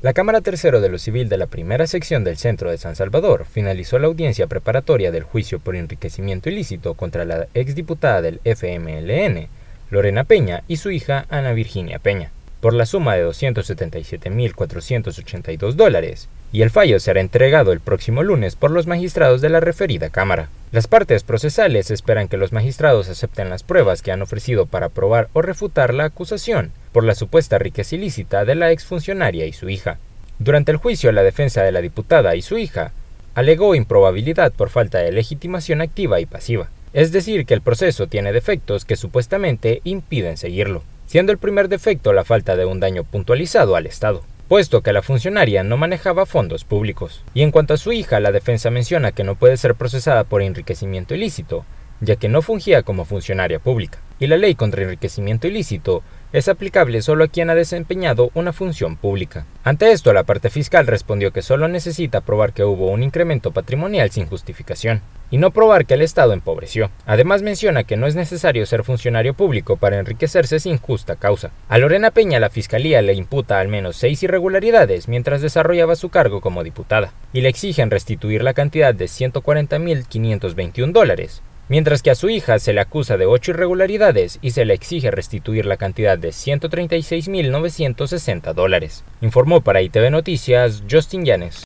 La Cámara Tercero de lo Civil de la Primera Sección del Centro de San Salvador finalizó la audiencia preparatoria del juicio por enriquecimiento ilícito contra la exdiputada del FMLN, Lorena Peña, y su hija Ana Virginia Peña, por la suma de 277.482 dólares, y el fallo será entregado el próximo lunes por los magistrados de la referida Cámara. Las partes procesales esperan que los magistrados acepten las pruebas que han ofrecido para probar o refutar la acusación por la supuesta riqueza ilícita de la exfuncionaria y su hija. Durante el juicio, la defensa de la diputada y su hija alegó improbabilidad por falta de legitimación activa y pasiva, es decir, que el proceso tiene defectos que supuestamente impiden seguirlo, siendo el primer defecto la falta de un daño puntualizado al Estado puesto que la funcionaria no manejaba fondos públicos. Y en cuanto a su hija, la defensa menciona que no puede ser procesada por enriquecimiento ilícito, ya que no fungía como funcionaria pública, y la ley contra enriquecimiento ilícito es aplicable solo a quien ha desempeñado una función pública. Ante esto, la parte fiscal respondió que solo necesita probar que hubo un incremento patrimonial sin justificación, y no probar que el Estado empobreció. Además menciona que no es necesario ser funcionario público para enriquecerse sin justa causa. A Lorena Peña la Fiscalía le imputa al menos seis irregularidades mientras desarrollaba su cargo como diputada, y le exigen restituir la cantidad de 140.521 dólares, mientras que a su hija se le acusa de ocho irregularidades y se le exige restituir la cantidad de 136.960 dólares, informó para ITV Noticias Justin Yanes.